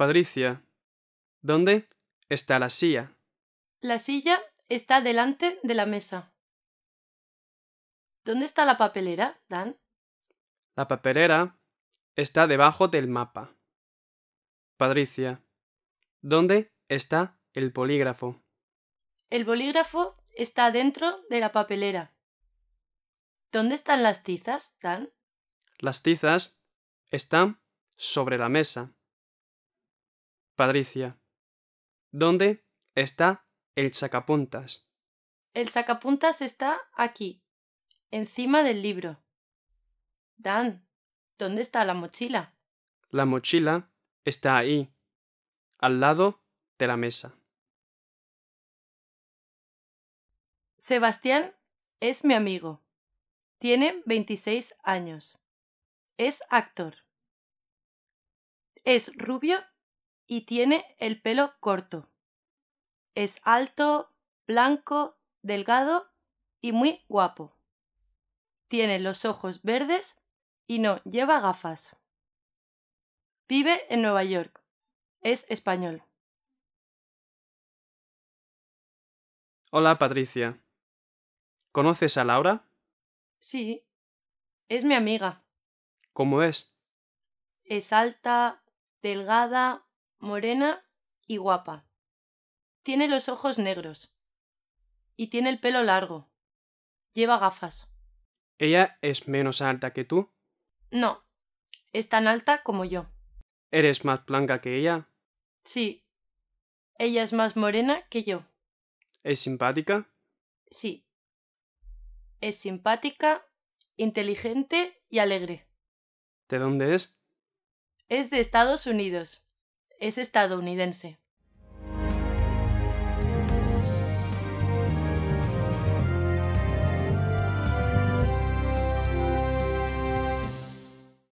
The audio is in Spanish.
Patricia, ¿dónde está la silla? La silla está delante de la mesa. ¿Dónde está la papelera, Dan? La papelera está debajo del mapa. Patricia, ¿dónde está el bolígrafo? El bolígrafo está dentro de la papelera. ¿Dónde están las tizas, Dan? Las tizas están sobre la mesa. Patricia. ¿Dónde está el sacapuntas? El sacapuntas está aquí, encima del libro. Dan, ¿dónde está la mochila? La mochila está ahí, al lado de la mesa. Sebastián es mi amigo. Tiene 26 años. Es actor. Es rubio y tiene el pelo corto. Es alto, blanco, delgado y muy guapo. Tiene los ojos verdes y no lleva gafas. Vive en Nueva York. Es español. Hola, Patricia. ¿Conoces a Laura? Sí. Es mi amiga. ¿Cómo es? Es alta, delgada, morena y guapa. Tiene los ojos negros. Y tiene el pelo largo. Lleva gafas. ¿Ella es menos alta que tú? No. Es tan alta como yo. ¿Eres más blanca que ella? Sí. Ella es más morena que yo. ¿Es simpática? Sí. Es simpática, inteligente y alegre. ¿De dónde es? Es de Estados Unidos es estadounidense.